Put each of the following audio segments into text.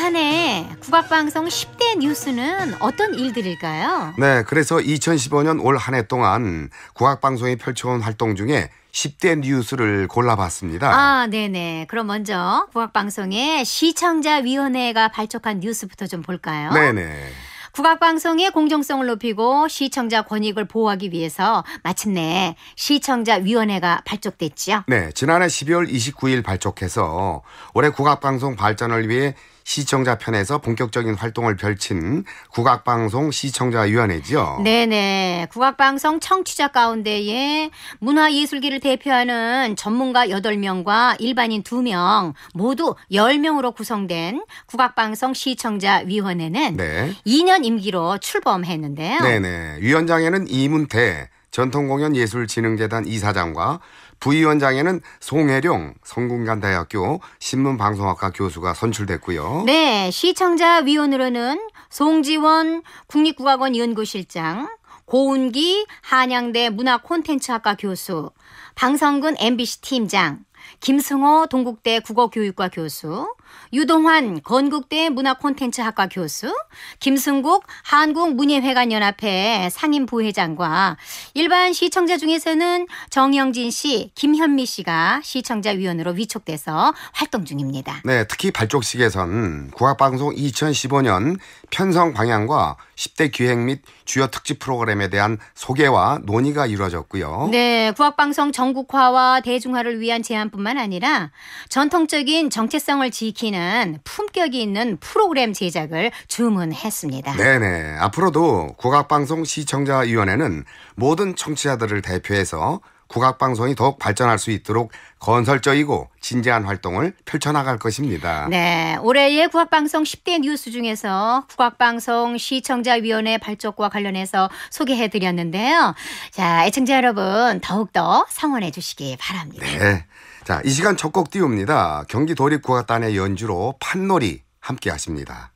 한해 국악방송 10대 뉴스는 어떤 일들일까요? 네, 그래서 2015년 올 한해 동안 국악방송이 펼쳐온 활동 중에 10대 뉴스를 골라봤습니다. 아, 네네. 그럼 먼저 국악방송의 시청자위원회가 발족한 뉴스부터 좀 볼까요? 네네. 국악방송의 공정성을 높이고 시청자 권익을 보호하기 위해서 마침내 시청자위원회가 발족됐지요. 네, 지난해 12월 29일 발족해서 올해 국악방송 발전을 위해 시청자 편에서 본격적인 활동을 펼친 국악방송 시청자위원회죠 네네. 국악방송 청취자 가운데에 문화예술계를 대표하는 전문가 8명과 일반인 2명 모두 10명으로 구성된 국악방송 시청자위원회는 네. 2년 임기로 출범했는데요. 네네. 위원장에는 이문태 전통공연예술진흥재단 이사장과 부위원장에는 송혜룡 성균간대학교 신문방송학과 교수가 선출됐고요. 네, 시청자위원으로는 송지원 국립국악원 연구실장, 고운기 한양대 문화콘텐츠학과 교수, 방성근 MBC 팀장, 김승호 동국대 국어교육과 교수, 유동환 건국대 문화콘텐츠학과 교수, 김승국 한국문예회관연합회 상임 부회장과 일반 시청자 중에서는 정영진 씨, 김현미 씨가 시청자위원으로 위촉돼서 활동 중입니다. 네, 특히 발족식에선 국악방송 2015년 편성 방향과 10대 기획 및 주요 특집 프로그램에 대한 소개와 논의가 이루어졌고요. 네, 국악방송 전국화와 대중화를 위한 제안뿐만 아니라 전통적인 정체성을 지키는 하는 품격이 있는 프로그램 제작을 주문했습니다. 네네. 앞으로도 국악방송 시청자위원회는 모든 청취자들을 대표해서 국악방송이 더욱 발전할 수 있도록 건설적이고 진지한 활동을 펼쳐나갈 것입니다. 네. 올해의 국악방송 10대 뉴스 중에서 국악방송 시청자위원회 발족과 관련해서 소개해드렸는데요. 자, 애청자 여러분 더욱더 성원해 주시기 바랍니다. 네. 자, 이 시간 적극 띄웁니다. 경기 도립국악단의 연주로 판놀이 함께 하십니다.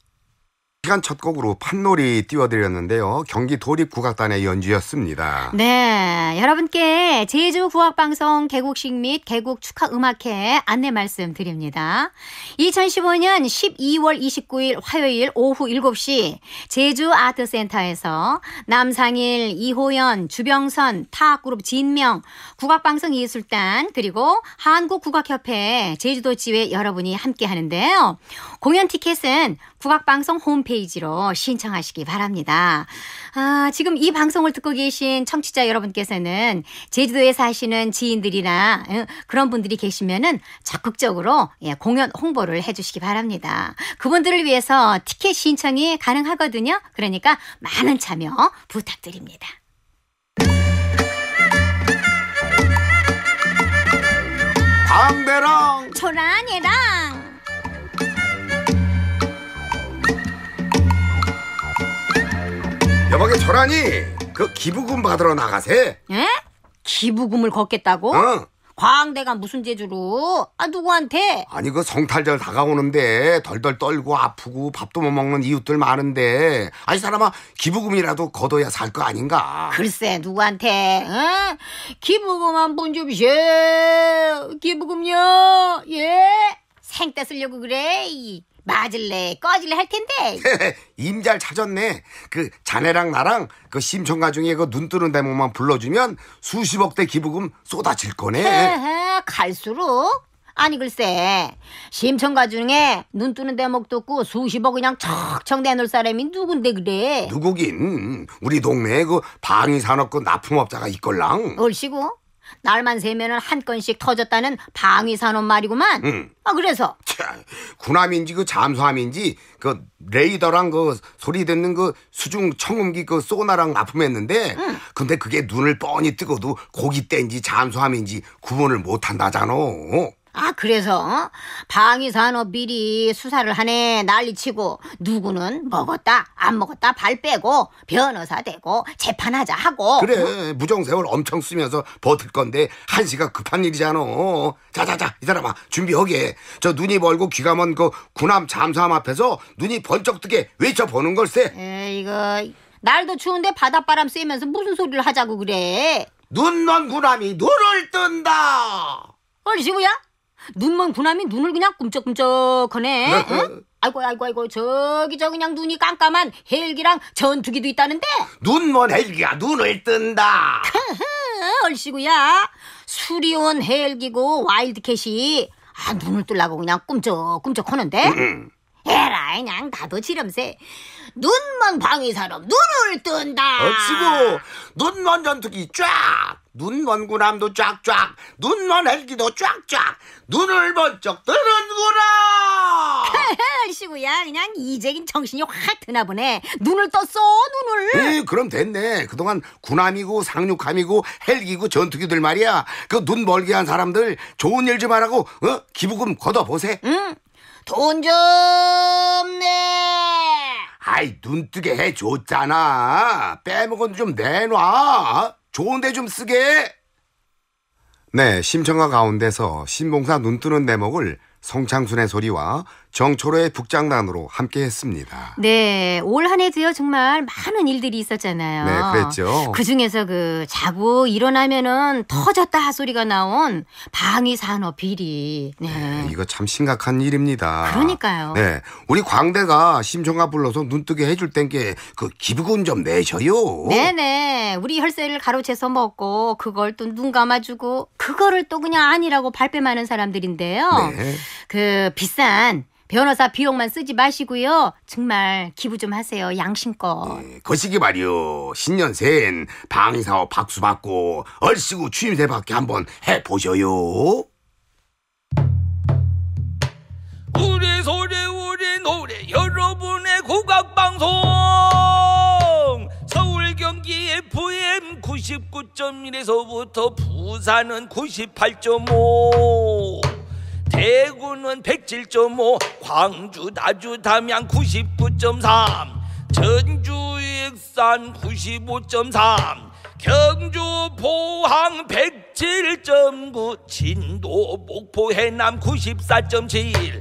시간 첫 곡으로 판놀이 띄워드렸는데요. 경기 도립국악단의 연주였습니다. 네. 여러분께 제주국악방송 개국식 및 개국 축하 음악회 안내 말씀 드립니다. 2015년 12월 29일 화요일 오후 7시 제주 아트센터에서 남상일, 이호연, 주병선, 타악그룹 진명, 국악방송 예술단, 그리고 한국국악협회 제주도 지회 여러분이 함께 하는데요. 공연 티켓은 국악방송 홈페이지 홈페이지로 신청하시기 바랍니다. 아, 지금 이 방송을 듣고 계신 청취자 여러분께서는 제주도에 사시는 지인들이나 그런 분들이 계시면은 적극적으로 예, 공연 홍보를 해주시기 바랍니다. 그분들을 위해서 티켓 신청이 가능하거든요. 그러니까 많은 참여 부탁드립니다. 담배랑 초란이 여보게 저라니 그 기부금 받으러 나가세 예? 기부금을 걷겠다고? 어. 광대가 무슨 재주로? 아 누구한테? 아니 그 성탈절 다가오는데 덜덜 떨고 아프고 밥도 못 먹는 이웃들 많은데 아 이 사람아 기부금이라도 걷어야 살 거 아닌가? 글쎄 누구한테? 어? 기부금 한번줍오 기부금요 예? 생떼 쓰려고 그래 맞을래 꺼질래 할 텐데 임 잘 찾았네 그 자네랑 나랑 그 심청가 중에 그 눈 뜨는 대목만 불러주면 수십억대 기부금 쏟아질 거네 갈수록 아니 글쎄 심청가 중에 눈 뜨는 대목도 없고 수십억 그냥 척척 내놓을 사람이 누군데 그래 누구긴 우리 동네에 그 방위산업 그 납품업자가 있걸랑 얼씨구 날만 세면은 한 건씩 터졌다는 방위산업 말이구만. 응. 아 그래서 차, 군함인지 그 잠수함인지 그 레이더랑 그 소리 듣는 그 수중 청음기 그 소나랑 납품했는데 응. 근데 그게 눈을 뻔히 뜨고도 고기대인지 잠수함인지 구분을 못한다잖아. 아 그래서 어? 방위산업 미리 수사를 하네 난리치고 누구는 먹었다 안 먹었다 발 빼고 변호사 되고 재판하자 하고 그래 어? 무정세월 엄청 쓰면서 버틸 건데 한시가 급한 일이잖아 자자자 이 사람아 준비하게 저 눈이 멀고 귀가 먼 그 군함 잠수함 앞에서 눈이 번쩍 뜨게 외쳐보는 걸세 에 이거 날도 추운데 바닷바람 쐬면서 무슨 소리를 하자고 그래 눈먼 군함이 눈을 뜬다 얼씨구야 눈먼 군함이 눈을 그냥 꿈쩍꿈쩍하네. 네. 아이고 아이고 아이고 저기 저 그냥 눈이 깜깜한 헬기랑 전투기도 있다는데. 눈먼 헬기가 눈을 뜬다. 얼씨구야. 수리온 헬기고 와일드캣이 아 눈을 뜰라고 그냥 꿈쩍꿈쩍 하는데. 음, 음. 에라 그냥 나도 지름세 눈만 방위사람 눈을 뜬다. 어찌고 눈먼 전투기 쫙 눈먼 구람도 쫙쫙 눈먼 헬기도 쫙쫙 눈을 번쩍 뜨는구나. 시구야 그냥 이재긴 정신이 확 드나 보네. 눈을 떴어 눈을. 에이, 그럼 됐네. 그동안 군함이고 상륙함이고 헬기고 전투기들 말이야. 그 눈 멀게 한 사람들 좋은 일 좀 하라고 어? 기부금 걷어보세. 응. 돈 좀 내. 아이 눈뜨게 해줬잖아. 빼먹은 좀 내놔. 좋은데 좀 쓰게. 네, 심청가 가운데서 신봉사 눈뜨는 대목을 성창순의 소리와 정초로의 북장난으로 함께했습니다. 네, 올 한해도요 정말 많은 일들이 있었잖아요. 네, 그랬죠. 그 중에서 그 자고 일어나면은 터졌다 소리가 나온 방위 산업 비리. 네. 네. 이거 참 심각한 일입니다. 그러니까요. 네, 우리 광대가 심청가 불러서 눈뜨게 해줄 땐게 그 기부금 좀 내셔요. 네네, 네. 우리 혈세를 가로채서 먹고 그걸 또 눈 감아주고 그거를 또 그냥 아니라고 발뺌하는 사람들인데요. 네. 그 비싼 변호사 비용만 쓰지 마시고요. 정말 기부 좀 하세요. 양심껏. 예, 거시기 말이요. 신년 새엔 방위사업 박수 받고 얼씨구 취임새 밖에 한번 해보셔요. 우리 소리 우리 노래 여러분의 국악방송 서울 경기 FM 99.1에서부터 부산은 98.5 대구는 107.5 광주 나주 담양 99.3 전주 익산 95.3 경주 포항 107.9 진도 목포 해남 94.7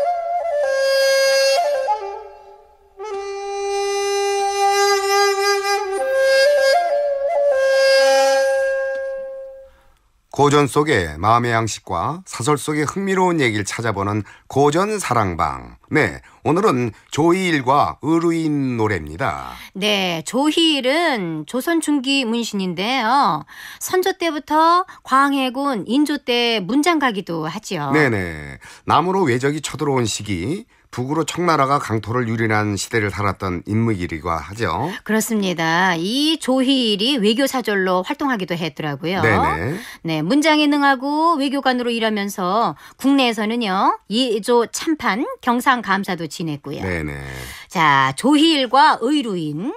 고전 속의 마음의 양식과 사설 속의 흥미로운 얘기를 찾아보는 고전 사랑방. 네, 오늘은 조희일과 의루인 노래입니다. 네, 조희일은 조선 중기 문신인데요. 선조 때부터 광해군 인조 때 문장가기도 하지요. 네네. 남으로 외적이 쳐들어온 시기 북으로 청나라가 강토를 유린한 시대를 살았던 인물이기가 하죠. 그렇습니다. 이 조희일이 외교 사절로 활동하기도 했더라고요. 네네. 네, 문장에 능하고 외교관으로 일하면서 국내에서는요 이 조 참판 경상감사도 지냈고요. 네네. 자 조희일과 의루인.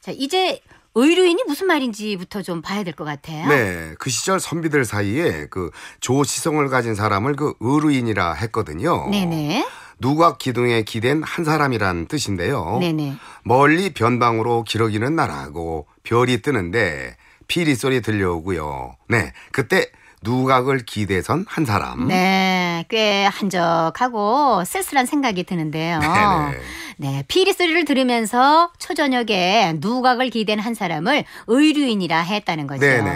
자 이제 의류인이 무슨 말인지부터 좀 봐야 될 것 같아요. 네, 그 시절 선비들 사이에 그 조시성을 가진 사람을 그 의류인이라 했거든요. 네네. 누각 기둥에 기댄 한 사람이란 뜻인데요. 네네. 멀리 변방으로 기러기는 나라고 별이 뜨는데 피리 소리 들려오고요. 네, 그때 누각을 기대선 한 사람. 네, 꽤 한적하고 쓸쓸한 생각이 드는데요. 네네. 네, 피리 소리를 들으면서 초저녁에 누각을 기댄 한 사람을 의류인이라 했다는 거죠. 네네.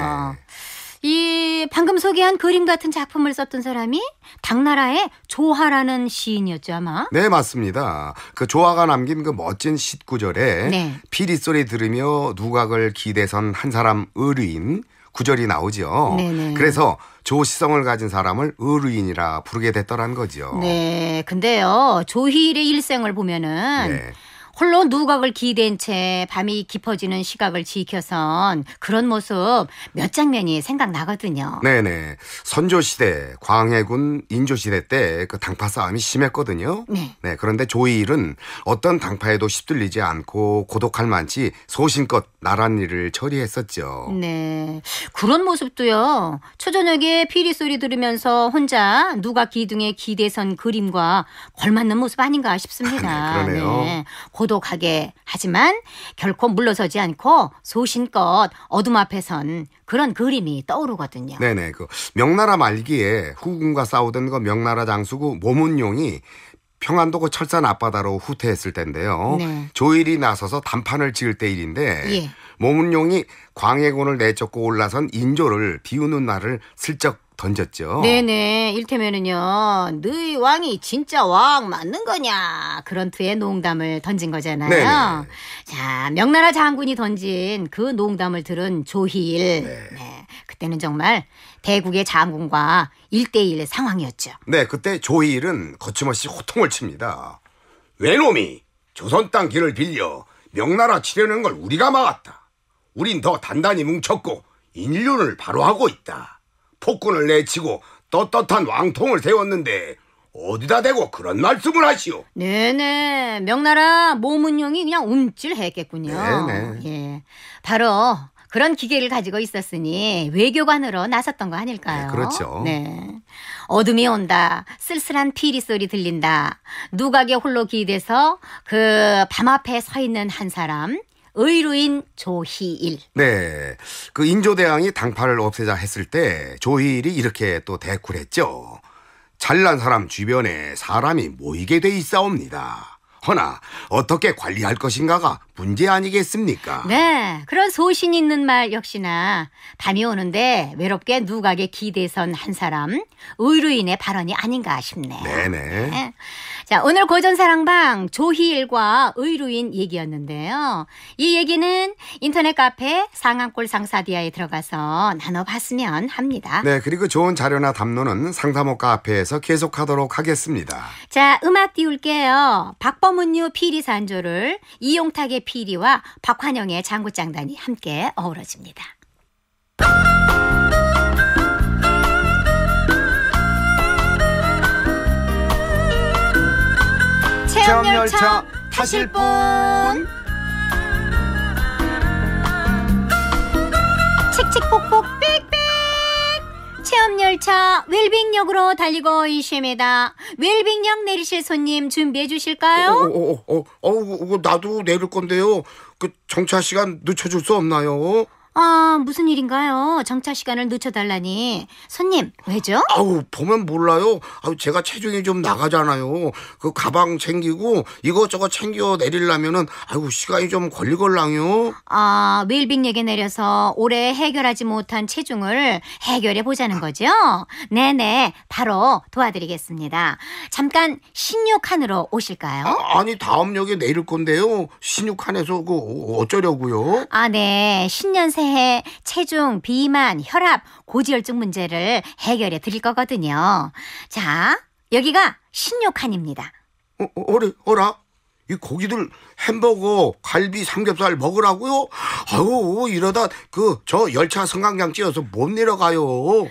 이 방금 소개한 그림 같은 작품을 썼던 사람이 당나라의 조화라는 시인이었죠 아마. 네 맞습니다. 그 조화가 남긴 그 멋진 시구절에 네. 피리 소리 들으며 누각을 기대선 한 사람 의류인 구절이 나오죠. 네네. 네. 그래서 조시성을 가진 사람을 의류인이라 부르게 됐더란 거죠. 네, 근데요 조희일의 일생을 보면은. 네. 홀로 누각을 기댄 채 밤이 깊어지는 시각을 지켜선 그런 모습 몇 장면이 생각나거든요. 네네. 선조시대, 광해군, 인조시대 때 그 당파 싸움이 심했거든요. 네. 네. 그런데 조이일은 어떤 당파에도 휩쓸리지 않고 고독할 만치 소신껏 나란 일을 처리했었죠. 네. 그런 모습도요. 초저녁에 피리 소리 들으면서 혼자 누가 기둥에 기대선 그림과 걸맞는 모습 아닌가 싶습니다. 아, 네, 그러네요. 네. 고독하게 하지만 결코 물러서지 않고 소신껏 어둠 앞에선 그런 그림이 떠오르거든요. 네네. 그 명나라 말기에 후군과 싸우던 그 명나라 장수구 모문용이 평안도고 그 철산 앞바다로 후퇴했을 때인데요. 네. 조일이 나서서 단판을 지을 때 일인데 예. 모문용이 광해군을 내쫓고 올라선 인조를 비우는 날을 슬쩍 던졌죠. 네네. 일테면은요. 너희 왕이 진짜 왕 맞는 거냐. 그런 투의 농담을 던진 거잖아요. 네네. 자, 명나라 장군이 던진 그 농담을 들은 조희일. 네. 네. 그때는 정말 대국의 장군과 일대일 상황이었죠. 네, 그때 조희일은 거침없이 호통을 칩니다. 왜놈이 조선 땅 길을 빌려 명나라 치려는 걸 우리가 막았다. 우린 더 단단히 뭉쳤고 인륜을 바로하고 있다. 폭군을 내치고 떳떳한 왕통을 세웠는데 어디다 대고 그런 말씀을 하시오? 네네 명나라 모문용이 그냥 움찔했겠군요. 네네. 예, 바로 그런 기계를 가지고 있었으니 외교관으로 나섰던 거 아닐까요? 네, 그렇죠. 네. 어둠이 온다. 쓸쓸한 피리 소리 들린다. 누각에 홀로 기대서 그 밤 앞에 서 있는 한 사람. 의루인 조희일. 네. 그 인조대왕이 당파를 없애자 했을 때 조희일이 이렇게 또 대꾸를 했죠. 잘난 사람 주변에 사람이 모이게 돼 있사옵니다. 허나 어떻게 관리할 것인가가 문제 아니겠습니까? 네, 그런 소신 있는 말 역시나 밤이 오는데 외롭게 누각에 기대선 한 사람 의료인의 발언이 아닌가 싶네요. 네네. 네. 자, 오늘 고전사랑방 조희일과 의료인 얘기였는데요. 이 얘기는 인터넷 카페 상암골 상사디아에 들어가서 나눠봤으면 합니다. 네, 그리고 좋은 자료나 담론은 상담호 카페에서 계속하도록 하겠습니다. 자, 음악 띄울게요. 박범은유 피리산조를 이용탁의 PD와 박환영의 장구장단이 함께 어우러집니다. 체험열차 타실 분 칙칙폭폭 열차 웰빙역으로 달리고 있습니다. 웰빙역 내리실 손님 준비해 주실까요? 어, 어, 어, 어, 어, 어, 어 나도 내릴 건데요. 그 정차 시간 늦춰줄 수 없나요? 아, 무슨 일인가요? 정차 시간을 늦춰달라니. 손님, 왜죠? 아우, 보면 몰라요. 아우, 제가 체중이 좀 나가잖아요. 그 가방 챙기고 이것저것 챙겨 내리려면은 아우, 시간이 좀 걸리걸랑요. 아, 웰빙 얘기 내려서 올해 해결하지 못한 체중을 해결해 보자는 거죠? 네네, 바로 도와드리겠습니다. 잠깐 신육칸으로 오실까요? 아, 니 다음 역에 내릴 건데요. 신육칸에서 그 어쩌려고요? 아, 네. 신년생 폐해, 체중, 비만, 혈압, 고지혈증 문제를 해결해 드릴 거거든요. 자, 여기가 신요칸입니다. 어, 어라, 어라? 이 고기들 햄버거, 갈비, 삼겹살 먹으라고요? 아유, 이러다 그 저 열차 승강장 찌어서 못 내려가요.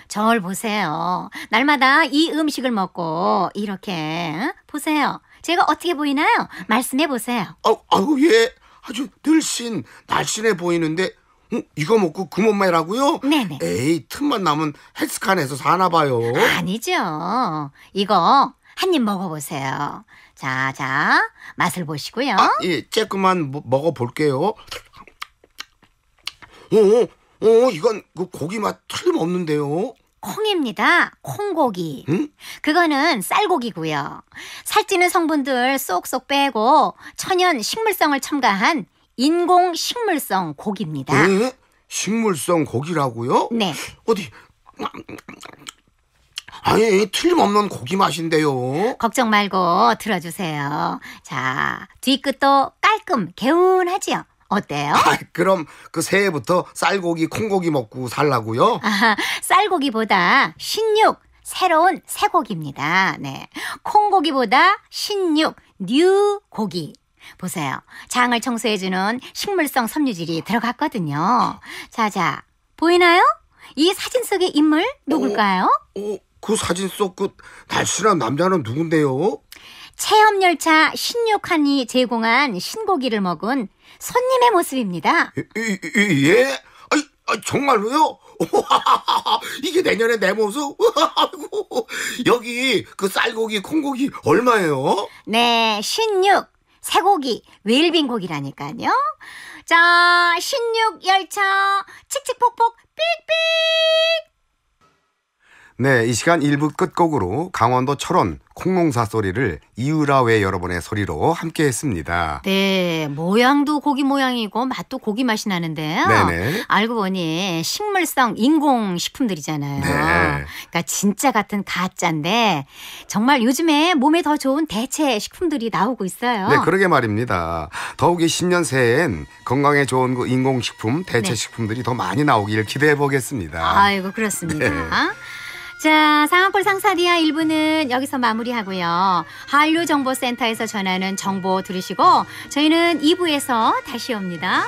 저를 보세요. 날마다 이 음식을 먹고 이렇게 응? 보세요. 제가 어떻게 보이나요? 말씀해 보세요. 아, 아유, 예. 아주 늘씬 날씬해 보이는데 이거 먹고 구멍매라고요 그 네네. 에이, 틈만 남은 헬스칸에서 사나 봐요. 아니죠. 이거 한 입 먹어보세요. 자, 자, 맛을 보시고요. 아, 예, 쬐끔만 뭐, 먹어볼게요. 오, 어, 오, 어, 어, 이건 그 고기 맛 틀림없는데요. 콩입니다. 콩고기. 응? 그거는 쌀고기고요. 살찌는 성분들 쏙쏙 빼고 천연 식물성을 첨가한 인공 네? 식물성 고기입니다. 에? 식물성 고기라고요? 네. 어디 아니 틀림없는 고기 맛인데요. 걱정 말고 들어주세요. 자 뒤끝도 깔끔 개운하지요. 어때요? 아, 그럼 그 새해부터 쌀고기 콩고기 먹고 살라고요? 아, 쌀고기보다 신육 새로운 새고기입니다. 네. 콩고기보다 신육 뉴 고기 보세요. 장을 청소해주는 식물성 섬유질이 들어갔거든요. 자, 자, 보이나요? 이 사진 속의 인물 누굴까요? 어, 어, 그 사진 속 그 날씬한 남자는 누군데요? 체험열차 1 6칸이 제공한 신고기를 먹은 손님의 모습입니다. 예? 예? 아, 정말로요? 이게 내년에 내 모습? 여기 그 쌀고기, 콩고기 얼마예요? 네, 16. 세고기 웰빙 고기라니까요 자, 16열차 칙칙폭폭 삑삑. 네, 이 시간 1부 끝곡으로 강원도 철원 콩농사 소리를 이유라외 여러분의 소리로 함께 했습니다. 네, 모양도 고기 모양이고 맛도 고기 맛이 나는데요. 네네. 알고 보니 식물성 인공 식품들이잖아요. 네. 그러니까 진짜 같은 가짜인데 정말 요즘에 몸에 더 좋은 대체 식품들이 나오고 있어요. 네, 그러게 말입니다. 더욱이 신년 새엔 건강에 좋은 그 인공식품, 대체 네. 식품들이 더 많이 나오길 기대해 보겠습니다. 아이고 그렇습니다. 네. 자, 상암골 상사리아 1부는 여기서 마무리하고요. 한류 정보센터에서 전하는 정보 들으시고 저희는 2부에서 다시 옵니다.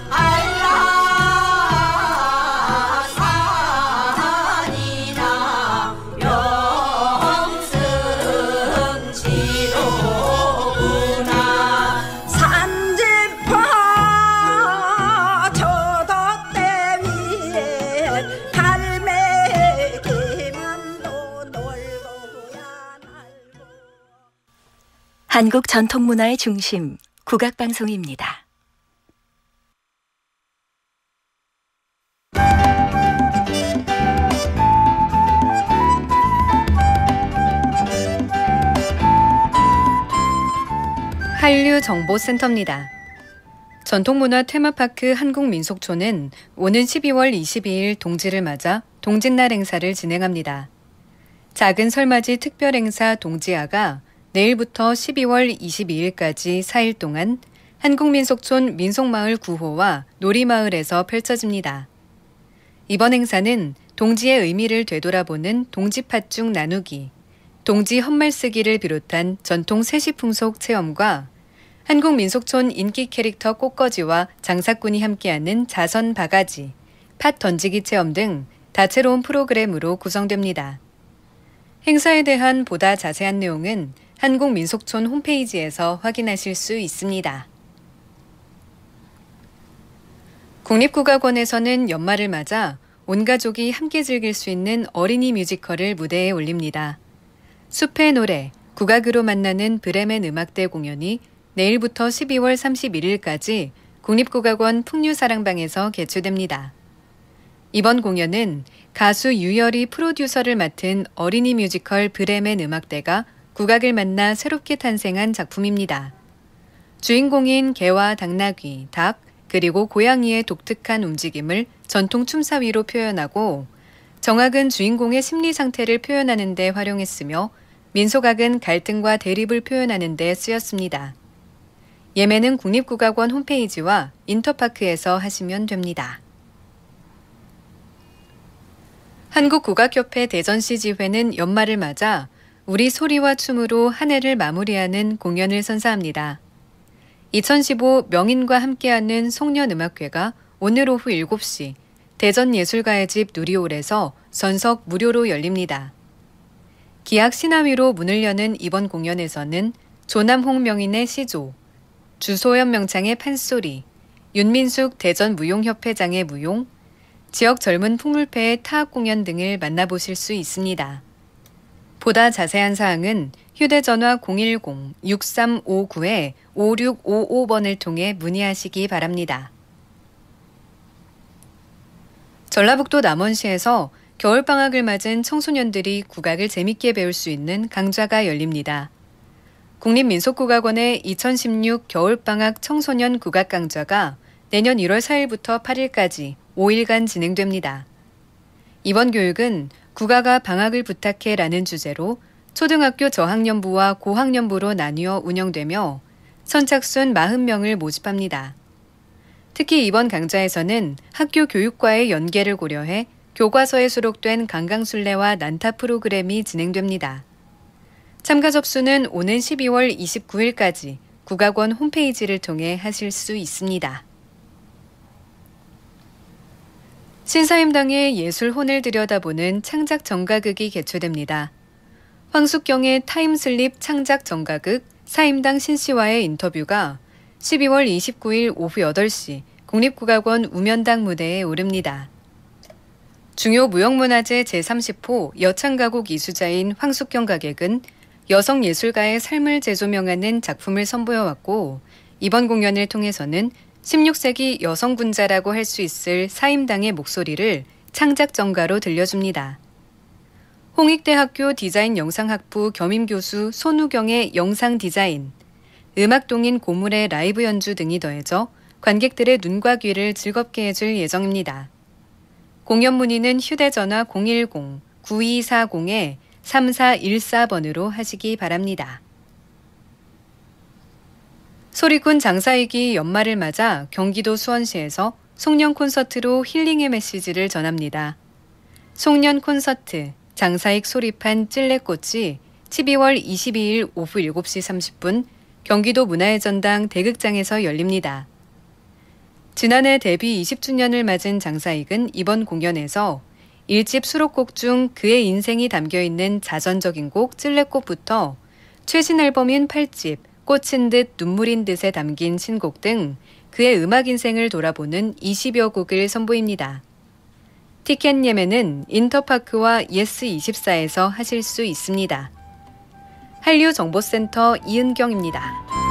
한국 전통 문화의 중심 국악 방송입니다. 한류 정보센터입니다. 전통문화 테마파크 한국민속촌은 오는 12월 22일 동지를 맞아 동짓날 행사를 진행합니다. 작은 설맞이 특별 행사 동지아가 내일부터 12월 22일까지 4일 동안 한국민속촌 민속마을 9호와 놀이마을에서 펼쳐집니다. 이번 행사는 동지의 의미를 되돌아보는 동지팥죽 나누기, 동지 헛말쓰기를 비롯한 전통 세시풍속 체험과 한국민속촌 인기 캐릭터 꽃거지와 장사꾼이 함께하는 자선 바가지, 팥 던지기 체험 등 다채로운 프로그램으로 구성됩니다. 행사에 대한 보다 자세한 내용은 한국민속촌 홈페이지에서 확인하실 수 있습니다. 국립국악원에서는 연말을 맞아 온 가족이 함께 즐길 수 있는 어린이 뮤지컬을 무대에 올립니다. 숲의 노래, 국악으로 만나는 브레멘 음악대 공연이 내일부터 12월 31일까지 국립국악원 풍류사랑방에서 개최됩니다. 이번 공연은 가수 유열이 프로듀서를 맡은 어린이 뮤지컬 브레멘 음악대가 국악을 만나 새롭게 탄생한 작품입니다. 주인공인 개와 당나귀, 닭, 그리고 고양이의 독특한 움직임을 전통 춤사위로 표현하고 정악은 주인공의 심리 상태를 표현하는 데 활용했으며 민속악은 갈등과 대립을 표현하는 데 쓰였습니다. 예매는 국립국악원 홈페이지와 인터파크에서 하시면 됩니다. 한국국악협회 대전시 지회는 연말을 맞아 우리 소리와 춤으로 한 해를 마무리하는 공연을 선사합니다. 2015 명인과 함께하는 송년음악회가 오늘 오후 7시 대전예술가의 집 누리홀에서 전석 무료로 열립니다. 기악 시나위로 문을 여는 이번 공연에서는 조남홍 명인의 시조, 주소연 명창의 판소리, 윤민숙 대전 무용협회장의 무용, 지역 젊은 풍물패의 타악 공연 등을 만나보실 수 있습니다. 보다 자세한 사항은 휴대전화 010-6359-5655번을 통해 문의하시기 바랍니다. 전라북도 남원시에서 겨울방학을 맞은 청소년들이 국악을 재밌게 배울 수 있는 강좌가 열립니다. 국립민속국악원의 2016 겨울방학 청소년 국악 강좌가 내년 1월 4일부터 8일까지 5일간 진행됩니다. 이번 교육은 국가가 방학을 부탁해라는 주제로 초등학교 저학년부와 고학년부로 나뉘어 운영되며 선착순 40명을 모집합니다. 특히 이번 강좌에서는 학교 교육과의 연계를 고려해 교과서에 수록된 강강술래와 난타 프로그램이 진행됩니다. 참가 접수는 오는 12월 29일까지 국악원 홈페이지를 통해 하실 수 있습니다. 신사임당의 예술혼을 들여다보는 창작 정가극이 개최됩니다. 황숙경의 타임슬립 창작 정가극 사임당 신씨와의 인터뷰가 12월 29일 오후 8시 국립국악원 우면당 무대에 오릅니다. 중요 무형문화재 제30호 여창가곡 이수자인 황숙경 가객은 여성 예술가의 삶을 재조명하는 작품을 선보여왔고 이번 공연을 통해서는 16세기 여성 군자라고 할 수 있을 사임당의 목소리를 창작정가로 들려줍니다. 홍익대학교 디자인 영상학부 겸임교수 손우경의 영상 디자인, 음악동인 고물의 라이브 연주 등이 더해져 관객들의 눈과 귀를 즐겁게 해줄 예정입니다. 공연 문의는 휴대전화 010-9240-3414번으로 하시기 바랍니다. 소리꾼 장사익이 연말을 맞아 경기도 수원시에서 송년 콘서트로 힐링의 메시지를 전합니다. 송년 콘서트 장사익 소리판 찔레꽃이 12월 22일 오후 7시 30분 경기도 문화의 전당 대극장에서 열립니다. 지난해 데뷔 20주년을 맞은 장사익은 이번 공연에서 일집 수록곡 중 그의 인생이 담겨있는 자전적인 곡 찔레꽃부터 최신 앨범인 8집 꽃인 듯 눈물인 듯에 담긴 신곡 등 그의 음악 인생을 돌아보는 20여 곡을 선보입니다. 티켓 예매는 인터파크와 예스24에서 하실 수 있습니다. 한류정보센터 이은경입니다.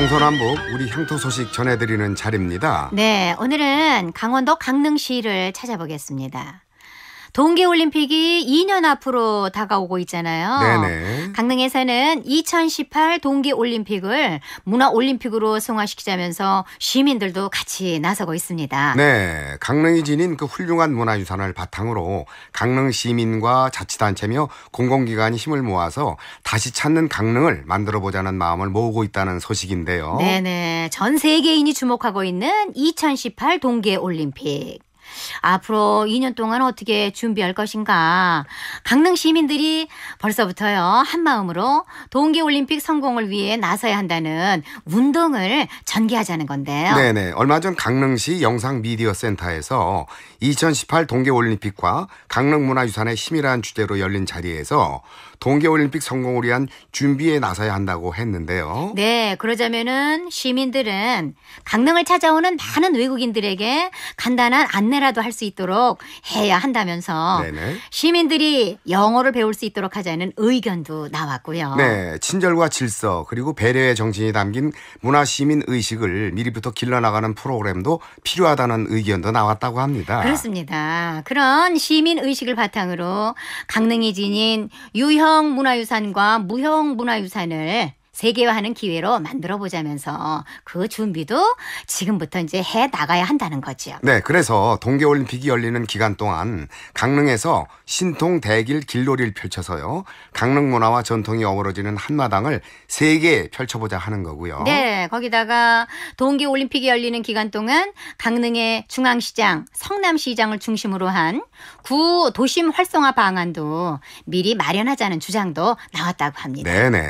동서남북 우리 향토 소식 전해드리는 자리입니다. 네, 오늘은 강원도 강릉시를 찾아보겠습니다. 동계올림픽이 2년 앞으로 다가오고 있잖아요. 네네. 강릉에서는 2018 동계올림픽을 문화올림픽으로 승화시키자면서 시민들도 같이 나서고 있습니다. 네. 강릉이 지닌 그 훌륭한 문화유산을 바탕으로 강릉 시민과 자치단체며 공공기관이 힘을 모아서 다시 찾는 강릉을 만들어 보자는 마음을 모으고 있다는 소식인데요. 네네. 전 세계인이 주목하고 있는 2018 동계올림픽. 앞으로 2년 동안 어떻게 준비할 것인가. 강릉 시민들이 벌써부터요, 한마음으로 동계올림픽 성공을 위해 나서야 한다는 운동을 전개하자는 건데요. 네네. 얼마 전 강릉시 영상미디어센터에서 2018 동계올림픽과 강릉문화유산의 심이라는 주제로 열린 자리에서 동계올림픽 성공을 위한 준비에 나서야 한다고 했는데요. 네, 그러자면은 시민들은 강릉을 찾아오는 많은 외국인들에게 간단한 안내라도 할 수 있도록 해야 한다면서 네네. 시민들이 영어를 배울 수 있도록 하자는 의견도 나왔고요. 네, 친절과 질서 그리고 배려의 정신이 담긴 문화 시민 의식을 미리부터 길러나가는 프로그램도 필요하다는 의견도 나왔다고 합니다. 그렇습니다. 그런 시민 의식을 바탕으로 강릉이 지닌 유형 유형 문화유산과 무형 문화유산을 세계화하는 기회로 만들어 보자면서 그 준비도 지금부터 이제 해 나가야 한다는 거죠. 네, 그래서 동계올림픽이 열리는 기간 동안 강릉에서 신통 대길 길놀이를 펼쳐서요. 강릉 문화와 전통이 어우러지는 한마당을 세계 에 펼쳐보자 하는 거고요. 네, 거기다가 동계올림픽이 열리는 기간 동안 강릉의 중앙시장, 성남시장을 중심으로 한 구 도심 활성화 방안도 미리 마련하자는 주장도 나왔다고 합니다. 네네.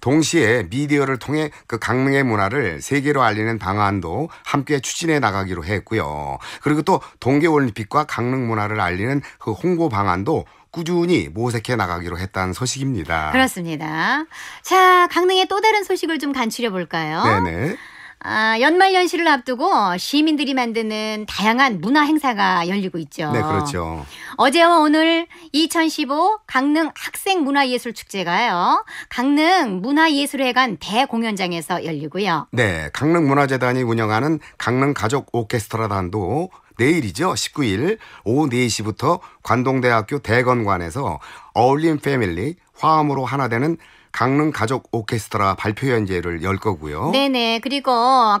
동시에 미디어를 통해 그 강릉의 문화를 세계로 알리는 방안도 함께 추진해 나가기로 했고요. 그리고 또 동계올림픽과 강릉 문화를 알리는 그 홍보 방안도 꾸준히 모색해 나가기로 했다는 소식입니다. 그렇습니다. 자, 강릉의 또 다른 소식을 좀 간추려 볼까요? 네네. 아, 연말연시를 앞두고 시민들이 만드는 다양한 문화 행사가 열리고 있죠. 네, 그렇죠. 어제와 오늘 2015 강릉 학생문화예술축제가요. 강릉 문화예술회관 대공연장에서 열리고요. 네, 강릉문화재단이 운영하는 강릉 가족 오케스트라단도 내일이죠. 19일 오후 4시부터 관동대학교 대건관에서 어울림 패밀리 화음으로 하나 되는 강릉 가족 오케스트라 발표 연재를 열 거고요. 네네. 그리고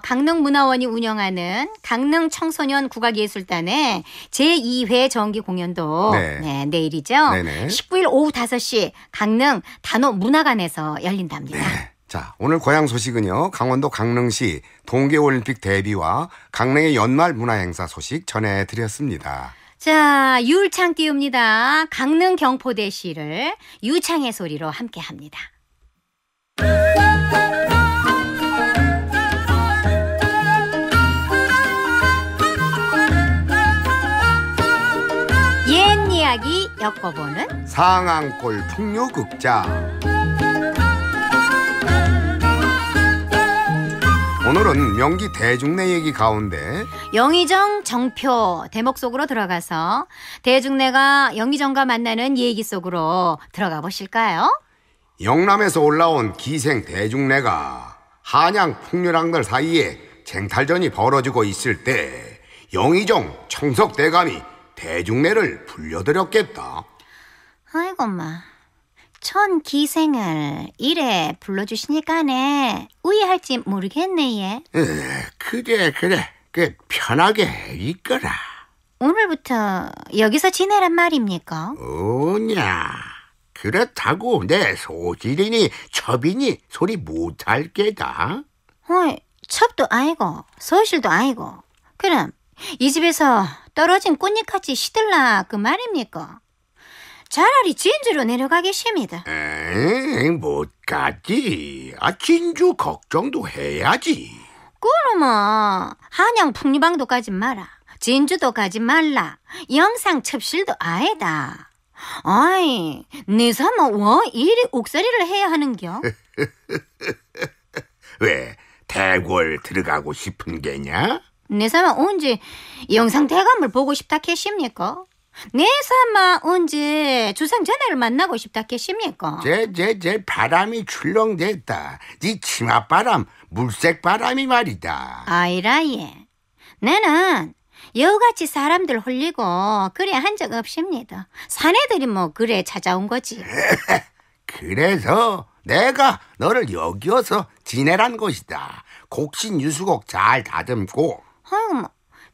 강릉 문화원이 운영하는 강릉 청소년 국악예술단의 제2회 정기 공연도 네. 네, 내일이죠. 네네. 19일 오후 5시 강릉 단호 문화관에서 열린답니다. 네. 자, 오늘 고향 소식은요. 강원도 강릉시 동계올림픽 대비와 강릉의 연말 문화행사 소식 전해드렸습니다. 자, 유울창 띄웁니다. 강릉 경포대시를 유창의 소리로 함께 합니다. 엮어보는 상암골 풍요극장 오늘은 명기 대중내 얘기 가운데 영의정 정표 대목 속으로 들어가서 대중내가 영의정과 만나는 얘기 속으로 들어가 보실까요? 영남에서 올라온 기생 대중내가 한양 풍류랑들 사이에 쟁탈전이 벌어지고 있을 때영의정 청석대감이 대중내를 불려드렸겠다. 아이고 마. 천 기생을 이래 불러주시니까네 우애할지 모르겠네 예. 그래 그래 그 편하게 이끌라 오늘부터 여기서 지내란 말입니까? 오냐 그렇다고 내 소질이니 첩이니 소리 못할 게다. 어 첩도 아니고 소실도 아니고 그럼 이 집에서 떨어진 꽃잎같이 시들라 그 말입니까? 차라리 진주로 내려가 계십니다. 에이, 못 가지. 아, 진주 걱정도 해야지. 그러면 한양 풍리방도 가지 마라. 진주도 가지 말라. 영상 첩실도 아예다. 아이, 네 삼아 뭐 워 이리 옥살이를 해야 하는겨? 왜, 대궐 들어가고 싶은 게냐? 내 사마 언제 영상 대감을 보고 싶다 캐십니까? 내 사마 언제 주상 전화를 만나고 싶다 캐십니까? 제 제 제 바람이 출렁댔다. 네치마바람 물색바람이 말이다. 아이라예. 나는 여우같이 사람들 홀리고 그래 한 적 없습니다. 사내들이 뭐 그래 찾아온 거지. 그래서 내가 너를 여기어서 지내란 것이다. 곡신 유수곡 잘 다듬고 아유,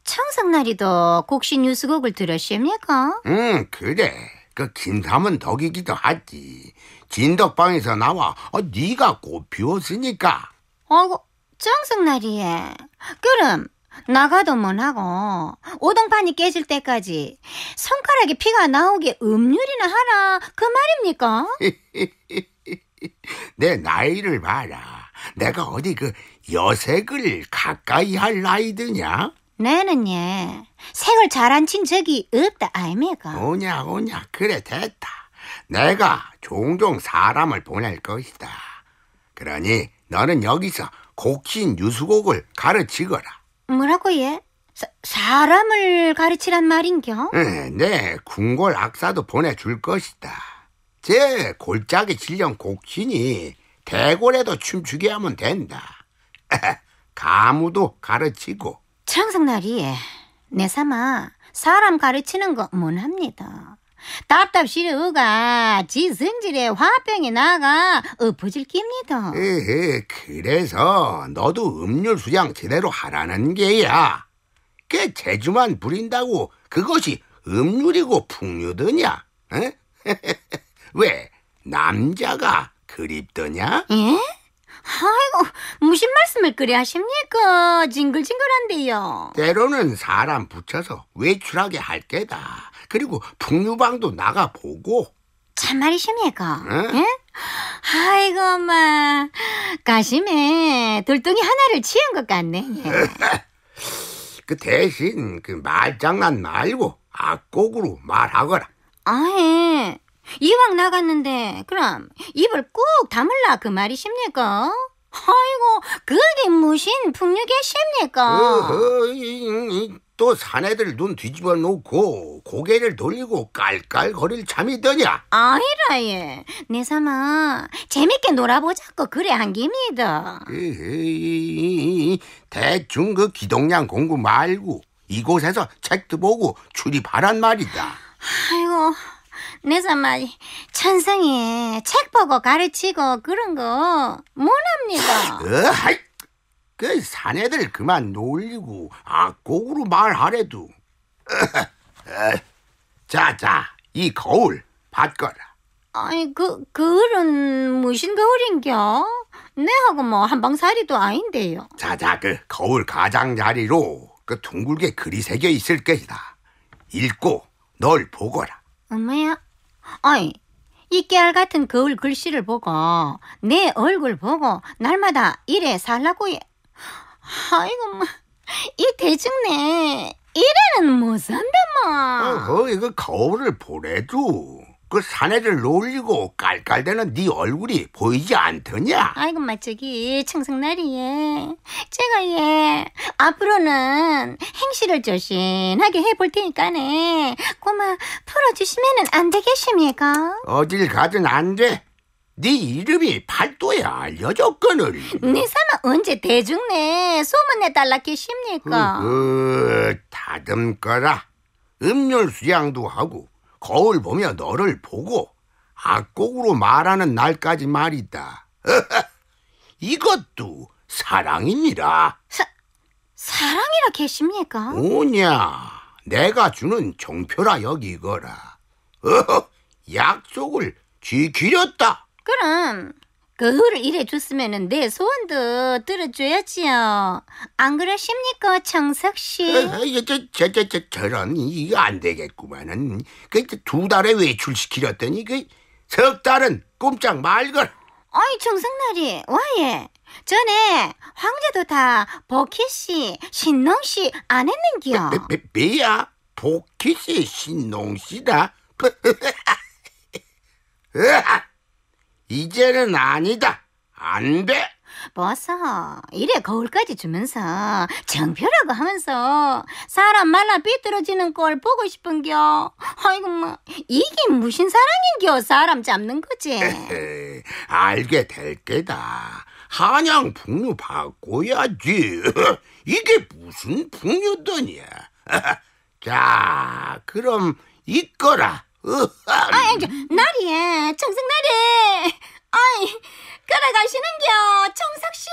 청상나리도 곡시 뉴스곡을 들으십니까? 응, 그래. 그 긴삼은 덕이기도 하지. 진덕방에서 나와 어, 네가 꽃비웠으니까어이고청상나리에 그럼 나가도 못하고 오동판이 깨질 때까지 손가락에 피가 나오게 음률이나 하라 그 말입니까? 내 나이를 봐라. 내가 어디 그 여색을 가까이 할 나이드냐? 나는 예 색을 잘 안 친 적이 없다 알매가 오냐 오냐 그래 됐다 내가 종종 사람을 보낼 것이다 그러니 너는 여기서 곡신 유수곡을 가르치거라 뭐라고 예? 사, 사람을 가르치란 말인겨? 응, 네 궁궐 악사도 보내줄 것이다 제 골짜기 질령 곡신이 대골에도 춤추게 하면 된다 가무도 가르치고. 청성날이 내 삼아 사람 가르치는 거 못합니다. 답답시리 의가 지 성질에 화병이 나가 엎어질 깁니다. 에헤, 그래서 너도 음률 수양 제대로 하라는 게야. 그 재주만 부린다고 그것이 음률이고 풍류더냐? 왜 남자가 그립더냐? 예? 아이고, 무슨 말씀을 그래 하십니까? 징글징글한데요. 때로는 사람 붙여서 외출하게 할 게다. 그리고 풍류방도 나가보고. 참말이십니까? 응? 예? 아이고, 엄마. 가심에 돌덩이 하나를 치운것 같네. 그 대신 그 말장난 말고 악곡으로 말하거라. 아예. 이왕 나갔는데 그럼 입을 꾹 다물라 그 말이십니까? 아이고 그게 무슨 풍류계십니까? 또 사내들 눈 뒤집어 놓고 고개를 돌리고 깔깔거릴 참이더냐? 아니라 예. 내 삼아 재밌게 놀아보자고 그래 한 김이다. 대충 그 기동량 공부 말고 이곳에서 책도 보고 출입하란 말이다. 아이고 내 정말 천성이 책 보고 가르치고 그런 거 못합니다. 어, 그 사내들 그만 놀리고 악곡으로 아, 말하래도. 자자 이 거울 받거라. 아니 그거울 무슨 거울인겨? 내하고 뭐 한방살이도 아닌데요. 자자 그 거울 가장자리로 그 둥글게 글이 새겨 있을 것이다. 읽고 널 보거라. 엄마야 아이, 이 깨알 같은 거울 글씨를 보고 내 얼굴 보고 날마다 이래 살라고 해. 아이고, 뭐, 이 대중네 이래는 못 뭐 산다 마. 어, 이거 거울을 보내줘. 그 사내를 놀리고 깔깔대는 네 얼굴이 보이지 않더냐? 아이고 마저기 청승날이에 제가 예 앞으로는 행실을 조심하게 해볼 테니까네 꼬마 풀어주시면 안 되겠습니까? 어딜 가든 안 돼. 네 이름이 팔도에 알려졌거늘. 네 사마 언제 대중네 소문내달라 계십니까? 그, 그 다듬거라. 음률 수양도 하고 거울 보면 너를 보고 악곡으로 말하는 날까지 말이다. 이것도 사랑입니다 사, 사랑이라 계십니까? 오냐, 내가 주는 종표라 여기거라. 어허, 약속을 지키렸다. 그럼 그거를 이래 줬으면내 소원도 들어줘야지요. 안 그러십니까, 청석 씨? 이 저, 저, 저, 저, 저런 이거 안 되겠구만은. 그두 달에 외출시키렸더니 그석 달은 꼼짝 말걸. 아이, 정성날이 와예. 전에 황제도 다 복희 씨, 신농 씨 안 했는겨. 매, 매, 야 복희 씨, 신농 씨다. 이제는 아니다. 안 돼. 벗어. 이래 거울까지 주면서 정표라고 하면서 사람 말라 삐뚤어지는 꼴 보고 싶은겨. 아이고 뭐 이게 무슨 사랑인겨 사람 잡는 거지. 에헤, 알게 될 게다. 한양 풍류 바꿔야지. 이게 무슨 풍류더냐. 자 그럼 이거라. 아이, 나리에, 청석 나리. 아이, 그래 가시는겨 청석 씨에.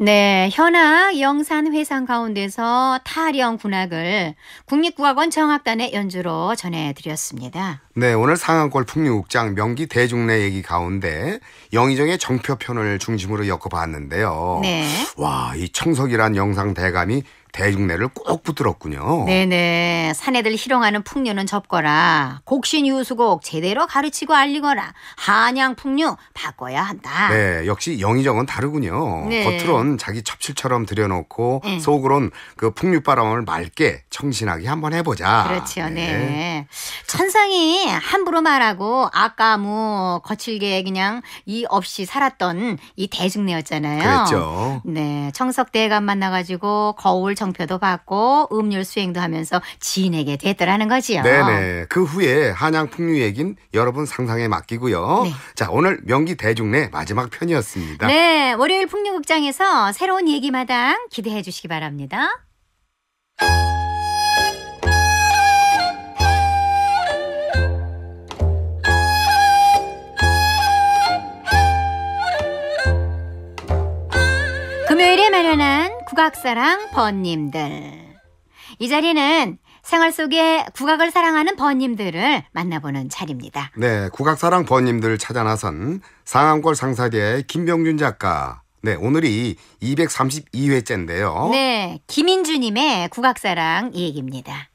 네, 현악 영산 회상 가운데서 타령 군악을 국립국악원 정악단의 연주로 전해드렸습니다. 네, 오늘 상암골 풍류극장 명기 대중례 얘기 가운데 영희정의 정표편을 중심으로 엮어봤는데요. 네. 와, 이 청석이란 영상 대감이 대중내를 꼭 붙들었군요. 네네. 사내들 희롱하는 풍류는 접거라. 곡신 유수곡 제대로 가르치고 알리거라. 한양 풍류 바꿔야 한다. 네. 역시 영의정은 다르군요. 네. 겉으론 자기 첩실처럼 들여놓고 네. 속으론 그 풍류바람을 맑게 청신하게 한번 해보자. 그렇죠. 네. 네. 천상이 함부로 말하고 아까 뭐 거칠게 그냥 이 없이 살았던 이 대중내였잖아요. 그렇죠. 네. 청석대감 만나가지고 거울 정표도 받고 음률 수행도 하면서 지내게 됐더라는 거지요. 네네. 그 후에 한양 풍류 얘긴 여러분 상상에 맡기고요. 네. 자 오늘 명기 대중내 마지막 편이었습니다. 네. 월요일 풍류극장에서 새로운 얘기마당 기대해 주시기 바랍니다. 금요일에 마련한 국악사랑 번님들. 이 자리는 생활 속에 국악을 사랑하는 번님들을 만나보는 자리입니다. 네, 국악사랑 번님들 찾아 나선 상암골 상사대 김병준 작가. 네, 오늘이 232회째인데요. 네, 김인주님의 국악사랑 얘기입니다.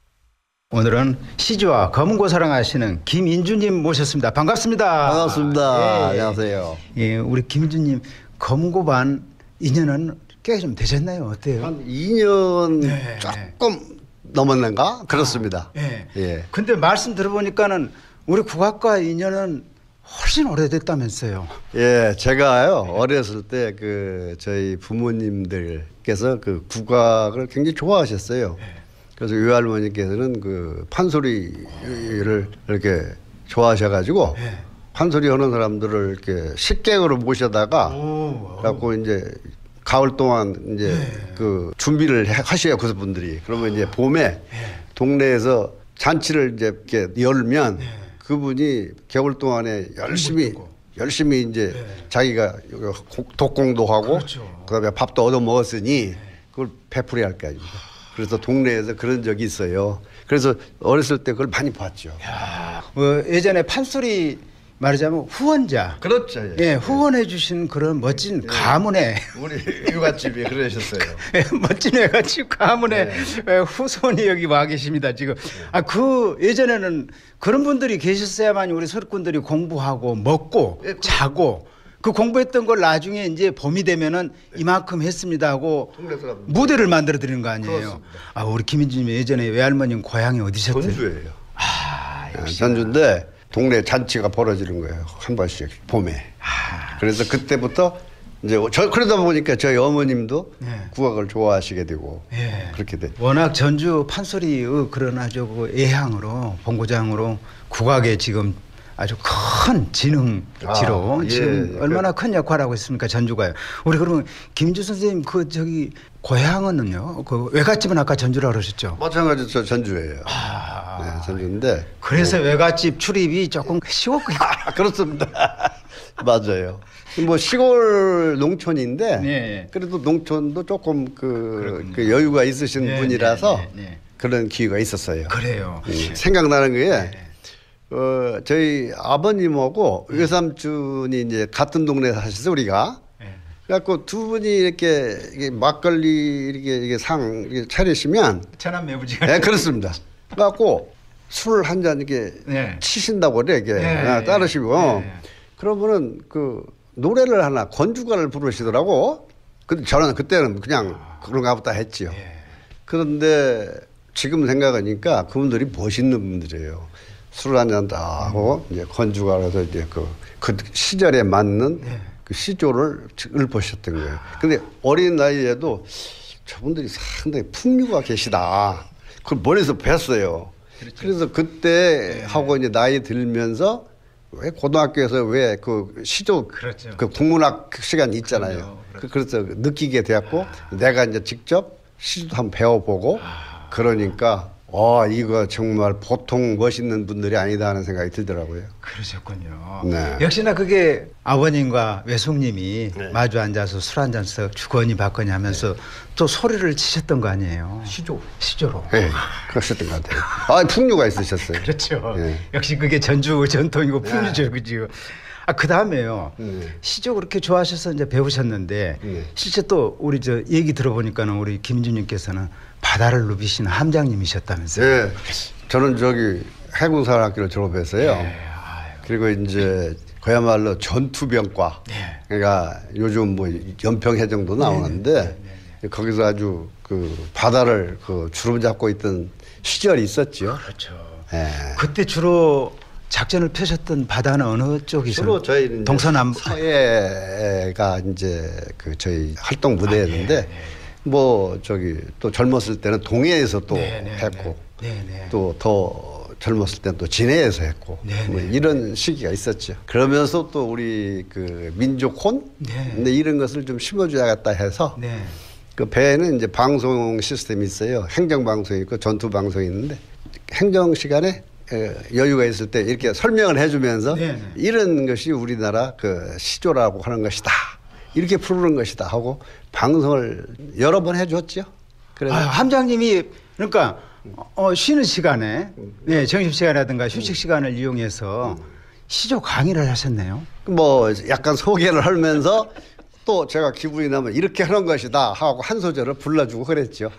오늘은 시주와 검은고 사랑하시는 김인주님 모셨습니다. 반갑습니다. 반갑습니다. 예, 안녕하세요. 예, 우리 김인주님 검은고반 인연은 꽤좀 되셨나요? 어때요? 한 2년 네. 조금 넘었는가? 아, 그렇습니다. 아, 예. 예. 근데 말씀 들어보니까는 우리 국악과 인연은 훨씬 오래됐다면서요. 예, 제가요, 네. 어렸을 때 그 저희 부모님들께서 그 국악을 굉장히 좋아하셨어요. 네. 그래서 외할머니께서는 그 판소리를 이렇게 좋아하셔가지고 네. 판소리 하는 사람들을 이렇게 식객으로 모셔다가 어. 갖고 이제 가을 동안 이제 네. 그 준비를 하셔요 그 분들이. 그러면 아. 이제 봄에 네. 동네에서 잔치를 이제 이렇게 열면 네. 그분이 겨울 동안에 열심히 네. 열심히 이제 자기가 독공도 하고 그렇죠. 그다음에 밥도 얻어 먹었으니 그걸 베풀이할 거 아닙니까? 그래서 동네에서 그런 적이 있어요. 그래서 어렸을 때 그걸 많이 봤죠. 야, 뭐 예전에 판소리 말하자면 후원자. 그렇죠. 예, 예 후원해 주신 그런 멋진 예. 가문의 우리 육아집이 그러셨어요. 예, 멋진 육아집 가문의 예. 예, 후손이 여기 와 계십니다. 지금 아 그 예전에는 그런 분들이 계셨어야만 우리 설군들이 공부하고 먹고 예, 그 자고 그 공부했던 걸 나중에 이제 봄이 되면은 이만큼 했습니다 하고 뭐. 무대를 만들어 드리는 거 아니에요. 그렇습니다. 아 우리 김인주님 예전에 외할머님 고향이 어디셨어요? 전주예요. 아, 역시. 전주인데 동네 잔치가 벌어지는 거예요. 한 번씩 봄에. 아. 그래서 그때부터 이제 저 그러다 보니까 저희 어머님도 예. 국악을 좋아하시게 되고 예. 그렇게 돼. 워낙 전주 판소리의 그런 아주 그 애향으로 본고장으로 국악에 지금 아주 큰 지능지로 아, 예, 지금 예, 그 얼마나 큰 역할을 하고 있습니까 전주가요. 우리 그러면 김주 선생님 그 저기 고향은요 그 외갓집은 아까 전주라 그러셨죠. 마찬가지 저 전주예요. 아, 네, 전주인데. 그래서 뭐. 외갓집 출입이 조금 쉬웠군 아, 그렇습니다. 맞아요. 뭐 시골 농촌인데 네. 네. 그래도 농촌도 조금 그, 그 여유가 있으신 네, 네 분이라서 그런 기회가 있었어요. 그래요. 음, 생각나는 게. 어, 저희 아버님하고 네. 외삼촌이 이제 같은 동네에 사셔서 우리가. 예. 그래갖고 두 분이 이렇게, 막걸리 이렇게, 이렇게 상 이렇게 차리시면. 천안 매부지가. 네, 예, 그렇습니다. 그래갖고 술한 잔 이렇게 네. 치신다고 그래, 이게. 네. 아, 따르시고. 그러면은 그 노래를 하나 건주가를 부르시더라고. 근데 그 저는 그때는 그냥 아. 그런가 보다 했지요. 그런데 지금 생각하니까 그분들이 멋있는 분들이에요. 술을 한잔다 하고 이제 건주가 그서 이제 그, 그 시절에 맞는 네. 그 시조를 읊으셨던 거예요. 근데 어린 나이에도 저분들이 상당히 풍류가 계시다. 그걸 머리에서 뵀어요. 그렇죠. 그래서 그때 네. 하고 이제 나이 들면서 왜 고등학교에서 왜 그 시조 그렇죠. 그 국문학 시간 있잖아요. 그렇죠. 그 그렇죠. 그래서 느끼게 되었고 아. 내가 이제 직접 시조도 한번 배워보고 아. 그러니까 어, 이거 정말 보통 멋있는 분들이 아니다 하는 생각이 들더라고요. 그러셨군요. 네. 역시나 그게 아버님과 외숙님이 네. 마주 앉아서 술 한잔 썩 주거니 받거니 하면서 네. 또 소리를 치셨던 거 아니에요. 시조. 시조로. 네, 그러셨던 것 같아요. 아, 풍류가 있으셨어요. 그렇죠. 네. 역시 그게 전주 전통이고 네. 풍류죠. 그죠. 아, 그 다음에요. 네. 시조 그렇게 좋아하셔서 이제 배우셨는데, 네. 실제 또 우리 저 얘기 들어보니까는 우리 김준님께서는 바다를 누비신 함장님이셨다면서요? 예. 저는 저기 해군사관학교를 졸업했어요. 예, 그리고 이제 그야말로 전투병과 네. 그러니까 요즘 뭐 연평 해정도 네, 네, 나오는데 네, 네, 거기서 아주 그 바다를 그 주름 잡고 있던 시절이 있었죠. 그렇죠. 예. 그때 주로 작전을 펴셨던 바다는 어느 쪽이죠? 주로 저희 동서남 서해가 이제 그 저희 활동 무대였는데 아, 예, 뭐 저기 또 젊었을 때는 동해에서 또 네네, 네, 했고 네. 네, 또더 젊었을 때는 또 진해에서 했고 뭐 이런 시기가 있었죠. 그러면서 또 우리 그 민족혼 근데 이런 것을 좀 심어줘야겠다 해서 그 배에는 이제 방송 시스템이 있어요. 행정 방송 이 있고 전투 방송이 있는데 행정 시간에 여유가 있을 때 이렇게 설명을 해주면서 네네. 이런 것이 우리나라 그 시조라고 하는 것이다. 이렇게 부르는 것이다 하고 방송을 여러 번 해줬죠. 그래서 아유, 함장님이 그러니까 음. 어, 쉬는 시간에 음. 네, 점심 시간이라든가 휴식 음. 시간을 이용해서 시조 강의를 하셨네요. 뭐 약간 소개를 하면서 또 제가 기분이 나면 이렇게 하는 것이다 하고 한 소절을 불러주고 그랬죠.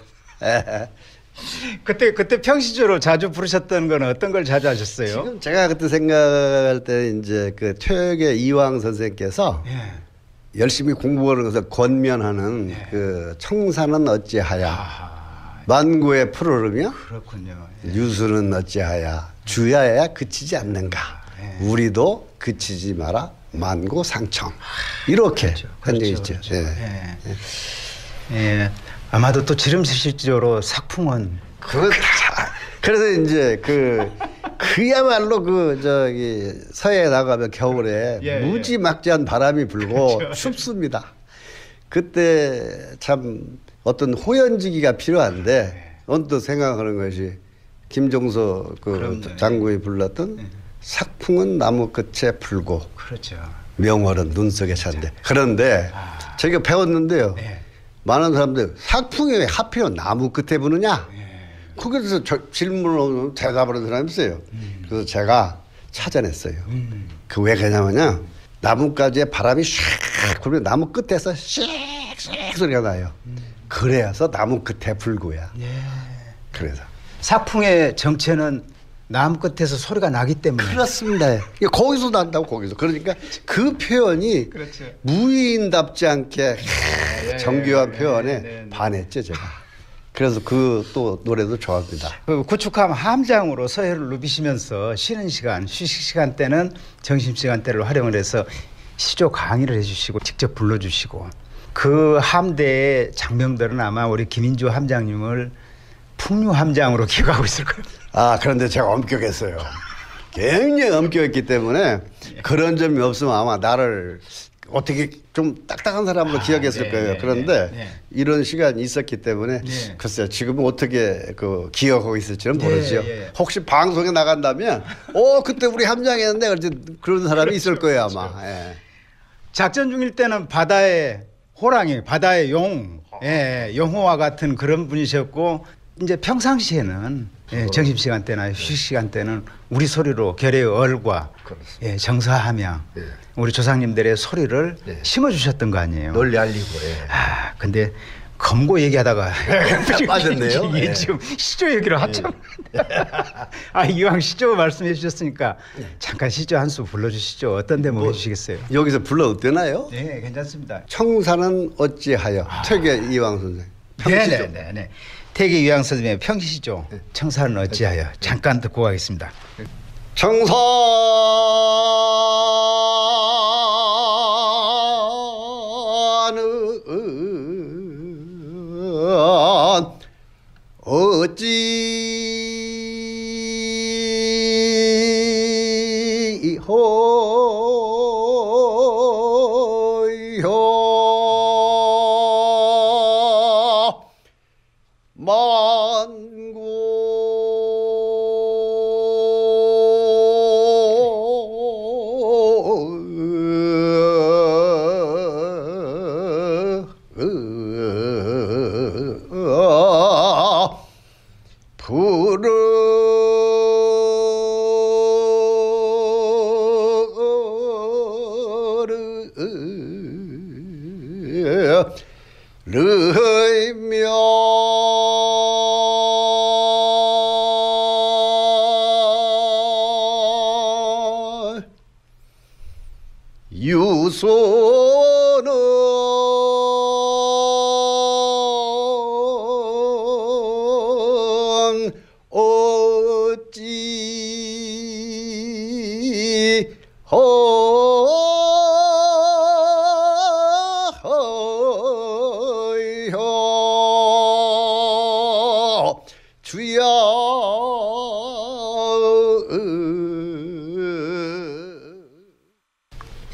예. 그때 그때 평시조로 자주 부르셨던 건 어떤 걸 자주 하셨어요? 지금 제가 그때 생각할 때 이제 그 퇴역의 이왕 선생께서 예. 열심히 공부하는 것을 권면하는 네. 그 청사는 어찌하야 아, 만구의 푸르름이요 그렇군요. 예. 유수는 어찌하야 주야야 그치지 않는가 예. 우리도 그치지 마라 만고 상청 아, 이렇게 그렇죠, 그렇죠, 있죠. 그렇죠. 예. 예. 예. 아마도 또 지름실질적으로 삭풍은 그 그렇죠. 그래서 이제 그 그야말로 그 저기 서해에 나가면 겨울에 예, 예. 무지막지한 바람이 불고 그렇죠. 춥습니다. 그때 참 어떤 호연지기가 필요한데 네. 언뜻 생각하는 것이 김종서 그 예. 장군이 불렀던 네. 삭풍은 나무 끝에 불고 그렇죠. 명월은 눈 속에 찬데 그런데 아. 저가 배웠는데요. 네. 많은 사람들 삭풍이 왜 하필 나무 끝에 부느냐? 네. 거기서 저, 질문을 하면 대답을 하는 사람이 있어요. 음. 그래서 제가 찾아냈어요. 음. 그 그왜 그러냐면요. 나뭇가지에 바람이 샥 불면 나무 끝에서 샥샥 소리가 나요. 음. 그래서 나무 끝에 불고야. 예. 그래서 사풍의 정체는 나무 끝에서 소리가 나기 때문에 그렇습니다. 거기서 난다고 거기서 그러니까 그 표현이 그렇죠. 무인답지 않게 예, 예, 예. 네, 정교한 네, 표현에 네, 반했죠 제가. 그래서 그 또 노래도 좋아합니다. 그 구축함 함장으로 서해를 누비시면서 쉬는 시간, 휴식 시간 때는 정심 시간대를 활용을 해서 시조 강의를 해주시고 직접 불러주시고 그 함대의 장병들은 아마 우리 김인주 함장님을 풍류함장으로 기억하고 있을 거예요. 아 그런데 제가 엄격했어요. 굉장히 엄격했기 때문에 그런 점이 없으면 아마 나를 어떻게 좀 딱딱한 사람으로 아, 기억했을 네, 거예요. 네, 그런데 네, 네. 이런 시간이 있었기 때문에 네. 글쎄요. 지금은 어떻게 그 기억하고 있을지는 네, 모르죠. 예, 예. 혹시 방송에 나간다면 어 그때 우리 함장했는데 그런 사람이 그렇죠, 있을 거예요 아마. 그렇죠. 예. 작전 중일 때는 바다의 호랑이, 바다의 용, 아. 예, 영호와 같은 그런 분이셨고 이제 평상시에는 예, 점심 시간 때나 휴식 시간 때는 우리 소리로 결의 의 얼과 예, 정사하며 예. 우리 조상님들의 소리를 예. 심어주셨던 거 아니에요. 널리 알리고. 예. 아, 근데 검고 얘기하다가 빠졌네요. 이게 예. 지금 시조 얘기를 합참. 예. 아 이왕 시조 말씀해 주셨으니까 예. 잠깐 시조 한 수 불러주시죠. 어떤 대목 뭐, 해주시겠어요? 여기서 불러도 되나요? 네, 괜찮습니다. 청사는 어찌하여 아. 책의 이왕 선생. 네네네. 태계 유양 선생님의 평시시죠. 네. 청사는 어찌하여 네. 잠깐 듣고 가겠습니다. 네. 청사 어찌 호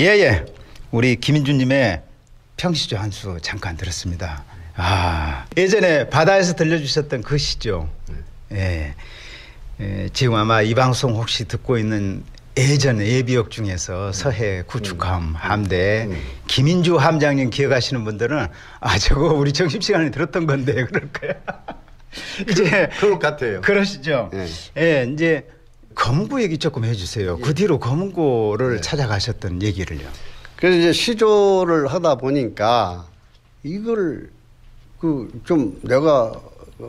예예. 예. 우리 김인주님의 평시조 한수 잠깐 들었습니다. 아 예전에 바다에서 들려주셨던 그 시죠. 예. 예. 지금 아마 이 방송 혹시 듣고 있는 예전 예비역 중에서 서해 구축함 음. 함대 음. 김인주 함장님 기억하시는 분들은 아 저거 우리 점심 시간에 들었던 건데 그럴 거야. 그, 이제 그럴 것 같아요. 그러시죠. 예, 예 이제. 검구 얘기 조금 해주세요. 그 예. 뒤로 검구를 네. 찾아가셨던 얘기를요. 그래서 이제 시조를 하다 보니까 이걸 그 좀 내가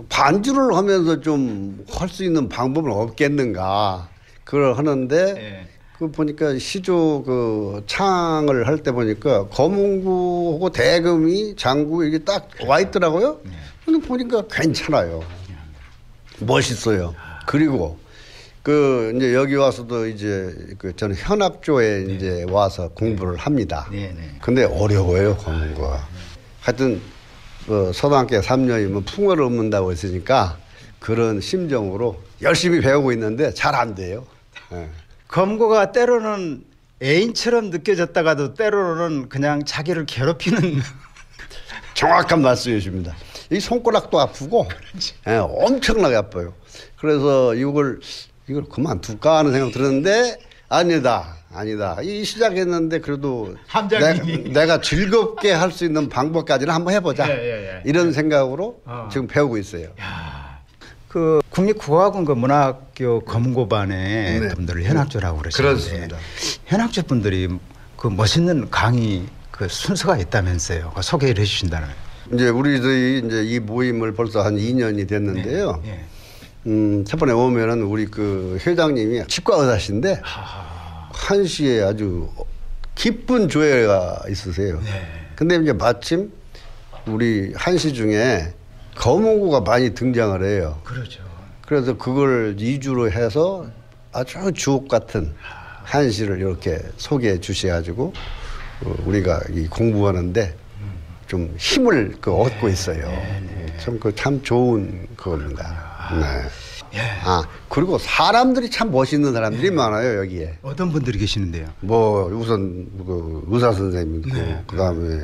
반주를 하면서 좀 할 수 있는 방법은 없겠는가 그걸 하는데 네. 그 보니까 시조 그 창을 할 때 보니까 검은구하고 대금이 장구 이게 딱와 그렇죠. 있더라고요. 네. 근데 보니까 괜찮아요. 멋있어요. 그리고 그 이제 여기 와서도 이제 그 저는 현악조에 네. 이제 와서 공부를 네. 합니다. 네, 네. 근데 어려워요 공부가. 아, 네. 하여튼 뭐서등학교 어, 3년이면 풍어를 얻는다고 했으니까 그런 심정으로 열심히 배우고 있는데 잘 안 돼요. 예. 검고가 때로는 애인처럼 느껴졌다가도 때로는 그냥 자기를 괴롭히는 정확한 말씀이십니다. 이 손가락도 아프고 예, 엄청나게 아파요. 그래서 이걸 이걸 그만둘까 하는 생각 들었는데 아니다. 아니다. 이 시작했는데 그래도 내, 가 즐겁게 할 수 있는 방법까지는 한번 해보자. 예, 예, 예. 이런 생각으로 어. 지금 배우고 있어요. 야. 그국립국악원그 문학교 검고반에 네. 분들을 현학조라고 그러시는데 현학조 분들이 그 멋있는 강의 그 순서가 있다면서요. 그 소개를 해주신다면. 이제 우리들이 이제 이 모임을 벌써 한 2년이 됐는데요. 네, 네. 음, 첫번에 오면은 우리 그 회장님이 치과 의사신데 한시에 아주 기쁜 조회가 있으세요. 네. 근데 이제 마침 우리 한시 중에 거문구가 많이 등장을 해요. 그렇죠. 그래서 그걸 이주로 해서 아주 주옥 같은 한시를 이렇게 소개해 주셔가지고 어, 우리가 이 공부하는데 좀 힘을 그 얻고 네. 있어요. 네, 네. 참그참 그 참 좋은 그겁니다. 네. 예. 아 그리고 사람들이 참 멋있는 사람들이 예. 많아요 여기에. 어떤 분들이 계시는데요? 뭐 우선 그 의사 선생님 있고 그 네. 그다음에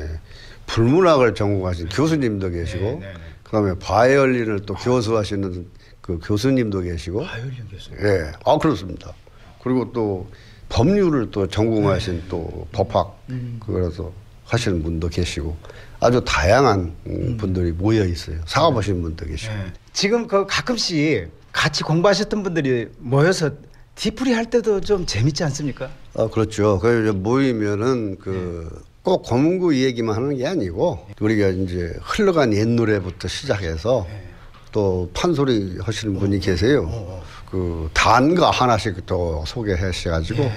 불문학을 전공하신 교수님도 계시고 네, 네, 네. 그다음에 바이올린을 또 아. 교수하시는 그 교수님도 계시고. 바이올린 교수. 예. 아 그렇습니다. 그리고 또 법률을 또 전공하신 네. 또 법학 음. 그래서 하시는 분도 계시고 아주 다양한 음. 분들이 모여 있어요. 사업하시는 분도 네. 계시고. 지금 그 가끔씩 같이 공부하셨던 분들이 모여서 디프리 할 때도 좀 재밌지 않습니까? 어 그렇죠. 그 모이면은 그꼭 네. 고문구 얘기만 하는 게 아니고 우리가 이제 흘러간 옛 노래부터 시작해서 네. 또 판소리 하시는 분이 어, 어, 계세요. 어, 그 단가 하나씩 또소개하셔가지고 네,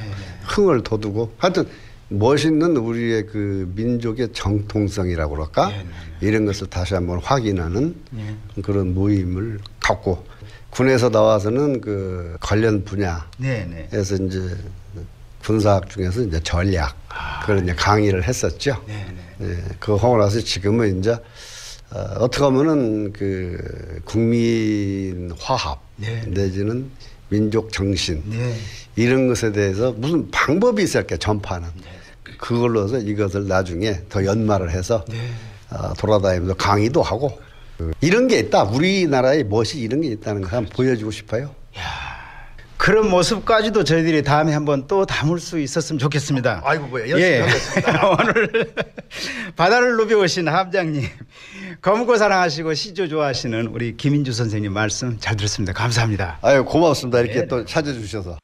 흥을 돋우고 하여튼 멋있는 우리의 그 민족의 정통성이라고 그럴까 네, 네, 네. 이런 것을 다시 한번 확인하는 네. 그런 모임을 갖고 군에서 나와서는 그 관련 분야에서 네, 이제 군사학 중에서 이제 전략 아, 그런 이제 강의를 했었죠. 예, 그거 하고 나서 지금은 이제 어, 어떻게 하면은 그 국민 화합 내지는 민족 정신 이런 것에 대해서 무슨 방법이 있을까 전파는. 그걸로서 이것을 나중에 더연말을 해서 네. 어, 돌아다니면서 강의도 하고 그 이런 게 있다. 우리나라의 멋이 이런 게 있다는 걸 한번 보여주고 싶어요. 야 그런 모습까지도 저희들이 다음에 한번 또 담을 수 있었으면 좋겠습니다. 아이고 뭐야 예. 오늘 바다를 누비오신 함장님 검고 사랑하시고 시조 좋아하시는 우리 김인주 선생님 말씀 잘 들었습니다. 감사합니다. 아유 고맙습니다. 이렇게 예. 또 찾아주셔서.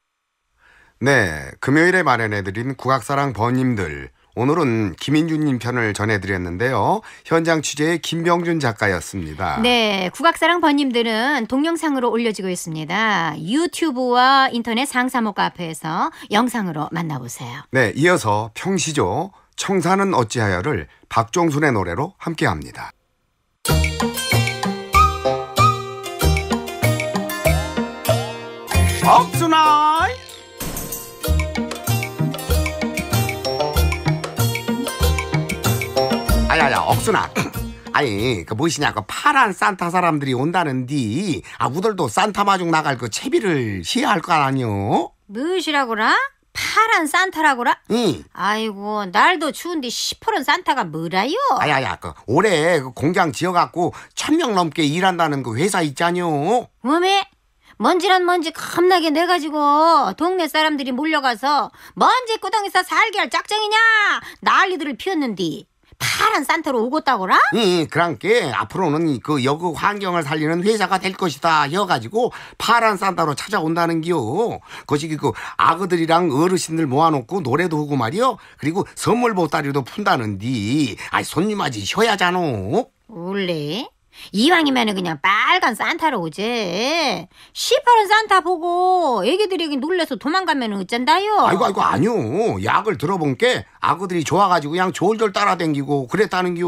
네, 금요일에 마련해드린 국악사랑 번님들. 오늘은 김인준님 편을 전해드렸는데요. 현장 취재의 김병준 작가였습니다. 네, 국악사랑 번님들은 동영상으로 올려지고 있습니다. 유튜브와 인터넷 상사모 카페에서 영상으로 만나보세요. 네, 이어서 평시조 청사는 어찌하여를 박종순의 노래로 함께합니다. 박순아 야야야 억순아 아니 그 무엇이냐 그 파란 산타 사람들이 온다는디 아 우들도 산타 마중 나갈 그 채비를 시해할 거 아니요 무엇이라고라? 파란 산타라고라? 응. 아이고 날도 추운데 시퍼런 산타가 뭐라요? 아야야 그 올해 그 공장 지어갖고 천 명 넘게 일한다는 그 회사 있잖요 뭐에 먼지란 먼지 겁나게 내가지고 동네 사람들이 몰려가서 먼지 구덩이서 살게 할 짝쟁이냐 난리들을 피웠는디 파란 산타로 오겠다거라? 예, 그랑께 앞으로는 그 여그 환경을 살리는 회사가 될 것이다 해가지고 파란 산타로 찾아온다는 기요. 거시기 그 아그들이랑 어르신들 모아놓고 노래도 하고 말이요. 그리고 선물 보따리도 푼다는디. 아이 손님아지 쉬어야잖아. 원래? 이왕이면 은 그냥 빨간 산타로 오지. 시퍼런 산타 보고 애기들이 놀래서 도망가면 어쩐다요? 아이고 아이고 아니요. 약을 들어본 게 아구들이 좋아가지고 그냥 졸졸 따라댕기고 그랬다는겨.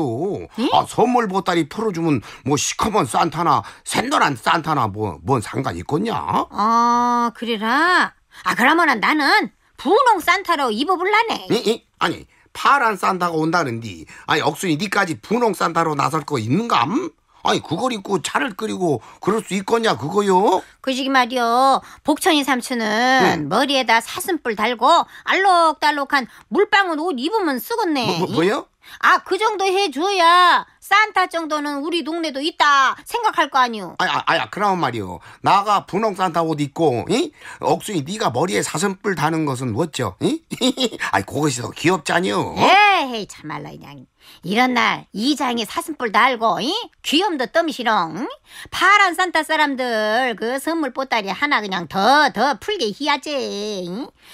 예? 아, 선물 보따리 풀어주면 뭐 시커먼 산타나 샌더란 산타나 뭐 뭔 상관 있겠냐? 아 그래라. 아 그러면은 나는 분홍 산타로 입어볼라네. 이, 이, 아니 파란 산타가 온다는디 아니 억순이 니까지 분홍 산타로 나설 거 있는감? 아니 그걸 입고 차를 끓이고 그럴 수 있겠냐 그거요? 그시기 말이요. 복천이 삼촌은 응. 네. 머리에다 사슴뿔 달고 알록달록한 물방울 옷 입으면 쓰겠네. 뭐, 뭐, 요 아, 그 정도 해줘야 산타 정도는 우리 동네도 있다 생각할 거 아니오. 아야, 아야, 아, 그럼 말이오. 나가 분홍 산타 옷 입고, 이? 억순이 네가 머리에 사슴뿔 다는 것은 뭐죠? 이? 아이, 그것이 더 귀엽잖요. 에이, 참말로 그냥. 이런 날 이장이 사슴뿔 달고 이? 귀염도 뜸시렁 파란 산타 사람들 그 선물 보따리 하나 그냥 더 더 풀게 희야지 이?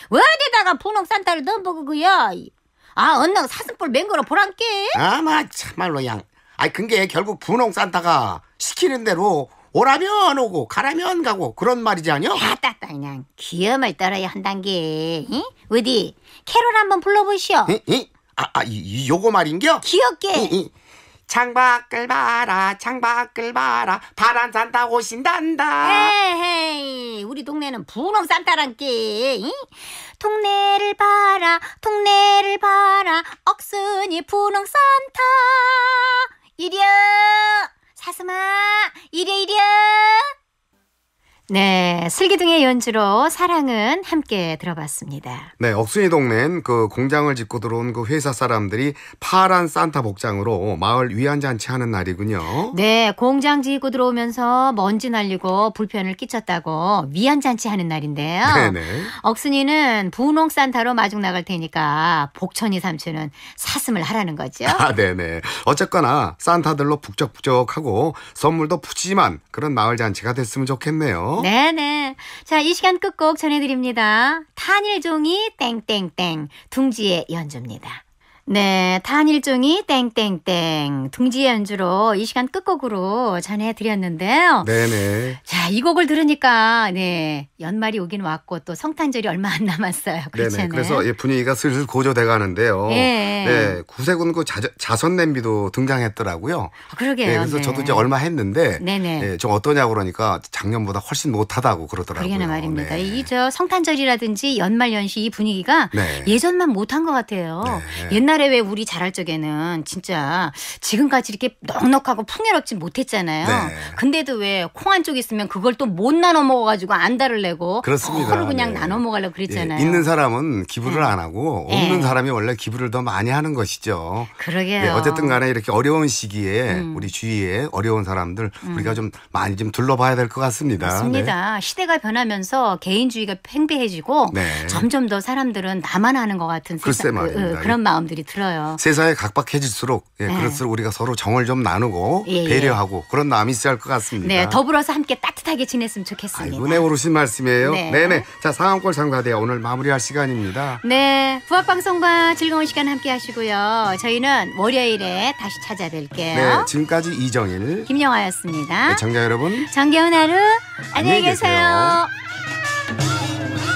어디다가 분홍 산타를 넣어보고 그야 아 언능 사슴뿔 맹거로 보란께 아마 참말로 양 아이 근게 결국 분홍 산타가 시키는 대로 오라면 오고 가라면 가고 그런 말이지 아니요? 따따 그냥 귀염을 떨어야 한단게 어디 캐롤 한번 불러보시오 이? 이? 아, 아, 이, 요거 말인겨? 귀엽게. 이, 이. 창밖을 봐라, 창밖을 봐라, 파란 산타 오신단다. 헤헤이 우리 동네는 분홍 산타란께. 이? 동네를 봐라, 동네를 봐라, 억순이 분홍 산타. 이려, 리 사슴아, 이려 이려. 리 네, 슬기둥의 연주로 사랑은 함께 들어봤습니다. 네, 억순이 동네엔 그 공장을 짓고 들어온 그 회사 사람들이 파란 산타 복장으로 마을 위안잔치 하는 날이군요. 네, 공장 짓고 들어오면서 먼지 날리고 불편을 끼쳤다고 위안잔치 하는 날인데요. 네, 네. 억순이는 분홍 산타로 마중 나갈 테니까 복천이 삼촌은 사슴을 하라는 거죠. 아, 네네. 네. 어쨌거나 산타들로 북적북적하고 선물도 푸짐한 그런 마을 잔치가 됐으면 좋겠네요. 네네. 자, 이 시간 끝곡 전해드립니다. 탄일종이 땡땡땡 둥지의 연주입니다. 네, 탄일종이 땡땡땡 둥지의 연주로 이 시간 끝곡으로 전해드렸는데요. 네네. 자, 이 곡을 들으니까 네 연말이 오긴 왔고 또 성탄절이 얼마 안 남았어요. 그렇잖아요. 네네. 그래서 예, 분위기가 슬슬 고조돼가는데요. 예. 네, 구세군 그 자선 냄비도 등장했더라고요. 아, 그러게요. 네, 그래서 네. 저도 이제 얼마 했는데 네네. 네, 예, 좀어떠냐 그러니까 작년보다 훨씬 못하다고 그러더라고요. 그러게나 말입니다. 네. 이저 성탄절이라든지 연말 연시 이 분위기가 네. 예전만 못한 것 같아요. 네. 옛날 옛날에 왜 우리 자랄 적에는 진짜 지금까지 이렇게 넉넉하고 풍요롭지 못했잖아요. 네. 근데도 왜 콩 한 쪽 있으면 그걸 또 못 나눠 먹어가지고 안달을 내고 그렇 서로 그냥 네. 나눠 먹으려고 그랬잖아요. 예. 있는 사람은 기부를 네. 안 하고 예. 없는 사람이 원래 기부를 더 많이 하는 것이죠. 그러게요. 네, 어쨌든 간에 이렇게 어려운 시기에 음. 우리 주위에 어려운 사람들 음. 우리가 좀 많이 좀 둘러봐야 될 것 같습니다. 맞습니다. 네. 시대가 변하면서 개인주의가 팽배해지고 네. 점점 더 사람들은 나만 하는 것 같은 글쎄 세상, 그, 그, 그런 마음들이 들어요. 세상에 각박해질수록 예, 네. 그럴수록 우리가 서로 정을 좀 나누고 예, 예. 배려하고 예. 그런 마음이 있어야 할 것 같습니다. 네, 더불어서 함께 따뜻하게 지냈으면 좋겠습니다. 아이 오르신 말씀이에요. 네, 네. 자, 상암골 상가대 오늘 마무리할 시간입니다. 네, 부합방송과 즐거운 시간 함께 하시고요. 저희는 월요일에 다시 찾아뵐게요. 네, 지금까지 이정일, 김영아였습니다. 네, 청자 여러분, 정겨운 하루 안녕히 계세요. 계세요.